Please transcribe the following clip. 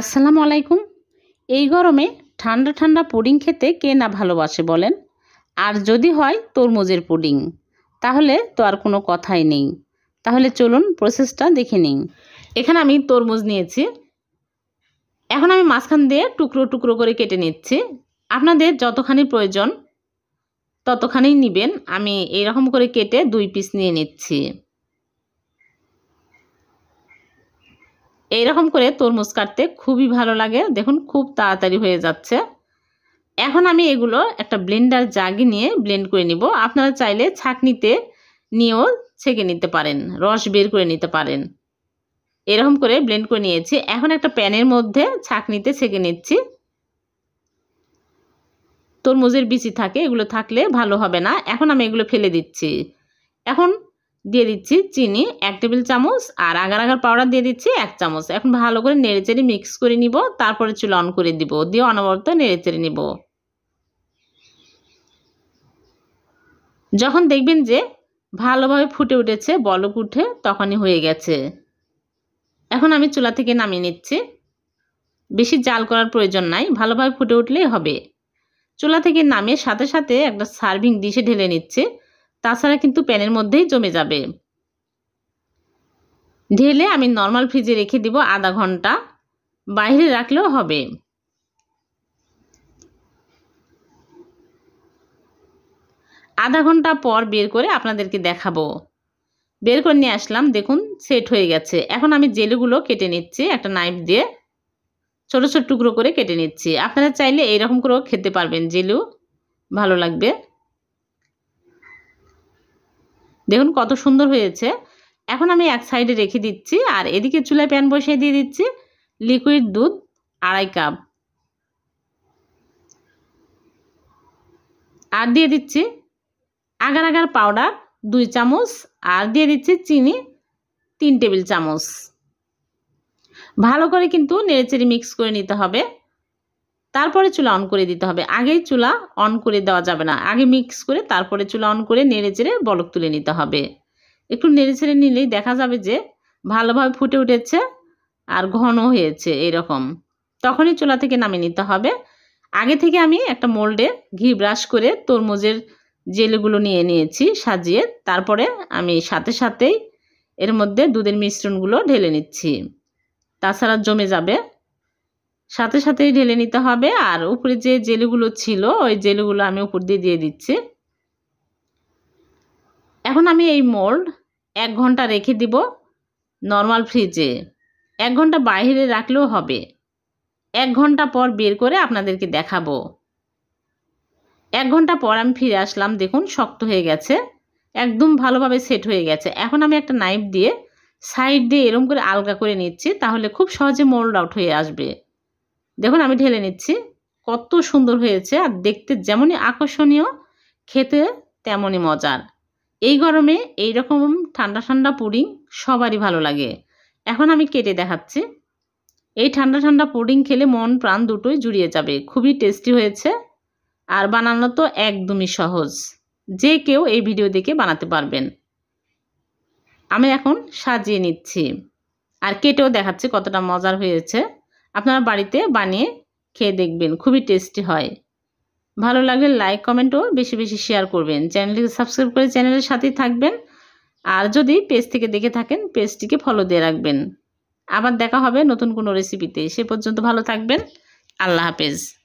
আসসালামু আলাইকুম এই গরমে ঠান্ডা ঠান্ডা পুডিং খেতে কে না ভালোবাসে বলেন আর যদি হয় তরমুজের পুডিং তাহলে তো আর কোনো কথাই নেই তাহলে চলুন প্রসেসটা দেখে নিই এখানে আমি তরমুজ নিয়েছি এখন আমি মাঝখান দিয়ে টুকরো টুকরো করে কেটে নিচ্ছি আপনাদের যতখানি প্রয়োজন ততখানি নেবেন আমি এইরকম করে কেটে দুই পিস নিয়ে নিচ্ছি এই রকম করে তরমুজ কাটতে খুবই ভালো লাগে দেখুন খুব তাড়াতাড়ি হয়ে যাচ্ছে এখন আমি এগুলো একটা ব্লেন্ডার জাগি নিয়ে ব্লেন্ড করে নিব আপনারা চাইলে ছাকনিতে নিয়েও ছেঁকে নিতে পারেন রস বের করে নিতে পারেন এরকম করে ব্লেন্ড করে নিয়েছি এখন একটা প্যানের মধ্যে ছাকনিতে ছেঁকে নিচ্ছি তরমুজের বিচি থাকে এগুলো থাকলে ভালো হবে না এখন আমি এগুলো ফেলে দিচ্ছি এখন দিয়ে দিচ্ছি চিনি এক টেবিল চামচ আর আগার আগার পাউডার দিয়ে দিচ্ছি এক চামচ এখন ভালো করে নেড়েচেড়ে মিক্স করে নিব তারপরে চুল অন করে দিব দিয়ে অনবরত নেড়েচেড়ে নিব যখন দেখবেন যে ভালোভাবে ফুটে উঠেছে বলক উঠে তখনই হয়ে গেছে এখন আমি চুলা থেকে নামিয়ে নিচ্ছি বেশি জাল করার প্রয়োজন নাই ভালোভাবে ফুটে উঠলেই হবে চুলা থেকে নামিয়ে সাথে সাথে একটা সার্ভিং ডিশে ঢেলে নিচ্ছে তাছাড়া কিন্তু প্যানের মধ্যেই জমে যাবে ঢেলে আমি নর্মাল ফ্রিজে রেখে দিব আধা ঘন্টা বাইরে রাখলেও হবে আধা ঘন্টা পর বের করে আপনাদেরকে দেখাবো বের করে নিয়ে আসলাম দেখুন সেট হয়ে গেছে এখন আমি জেলুগুলো কেটে নিচ্ছি একটা নাইফ দিয়ে ছোট ছোট টুকরো করে কেটে নিচ্ছি আপনারা চাইলে এইরকম করেও খেতে পারবেন জেলু ভালো লাগবে দেখুন কত সুন্দর হয়েছে এখন আমি এক সাইডে রেখে দিচ্ছি আর এদিকে চুলায় প্যান বসিয়ে দিয়ে দিচ্ছি লিকুইড দুধ আড়াই কাপ আর দিয়ে দিচ্ছি আগার আগার পাউডার দুই চামচ আর দিয়ে দিচ্ছি চিনি তিন টেবিল চামচ ভালো করে কিন্তু নেড়েচেড়ে মিক্স করে নিতে হবে তারপরে চুলা অন করে দিতে হবে আগেই চুলা অন করে দেওয়া যাবে না আগে মিক্স করে তারপরে চুলা অন করে নেড়ে চেড়ে বলক তুলে নিতে হবে একটু নেড়ে চেড়ে নিলেই দেখা যাবে যে ভালোভাবে ফুটে উঠেছে আর ঘন হয়েছে এরকম তখনই চুলা থেকে নামিয়ে নিতে হবে আগে থেকে আমি একটা মোল্ডে ঘি ব্রাশ করে তরমুজের জেলগুলো নিয়ে নিয়েছি সাজিয়ে তারপরে আমি সাথে সাথেই এর মধ্যে দুধের মিশ্রণগুলো ঢেলে নিচ্ছি তাছাড়া জমে যাবে সাথে সাথেই ঢেলে নিতে হবে আর উপরে যে জেলিগুলো ছিল ওই জেলিগুলো আমি উপর দিয়ে দিয়ে দিচ্ছি এখন আমি এই মোল্ড এক ঘন্টা রেখে দিব নর্মাল ফ্রিজে এক ঘন্টা বাইরে রাখলেও হবে এক ঘন্টা পর বের করে আপনাদেরকে দেখাবো এক ঘন্টা পর আমি ফিরে আসলাম দেখুন শক্ত হয়ে গেছে একদম ভালোভাবে সেট হয়ে গেছে এখন আমি একটা নাইফ দিয়ে সাইড দিয়ে এরম করে আলগা করে নিচ্ছি তাহলে খুব সহজে মোল্ড আউট হয়ে আসবে দেখুন আমি ঢেলে নিচ্ছি কত সুন্দর হয়েছে আর দেখতে যেমনই আকর্ষণীয় খেতে তেমনই মজার এই গরমে এই রকম ঠান্ডা ঠান্ডা পুডিং সবারই ভালো লাগে এখন আমি কেটে দেখাচ্ছি এই ঠান্ডা ঠান্ডা পুডিং খেলে মন প্রাণ দুটোই জুড়িয়ে যাবে খুবই টেস্টি হয়েছে আর বানানো তো একদমই সহজ যে কেউ এই ভিডিও দেখে বানাতে পারবেন আমি এখন সাজিয়ে নিচ্ছি আর কেটেও দেখাচ্ছি কতটা মজার হয়েছে আপনারা বাড়িতে বানিয়ে খেয়ে দেখবেন খুবই টেস্টি হয় ভালো লাগলে লাইক কমেন্টও বেশি বেশি শেয়ার করবেন চ্যানেলটিকে সাবস্ক্রাইব করে চ্যানেলের সাথেই থাকবেন আর যদি পেজ থেকে দেখে থাকেন পেজটিকে ফলো দিয়ে রাখবেন আবার দেখা হবে নতুন কোনো রেসিপিতে সে পর্যন্ত ভালো থাকবেন আল্লাহ হাফেজ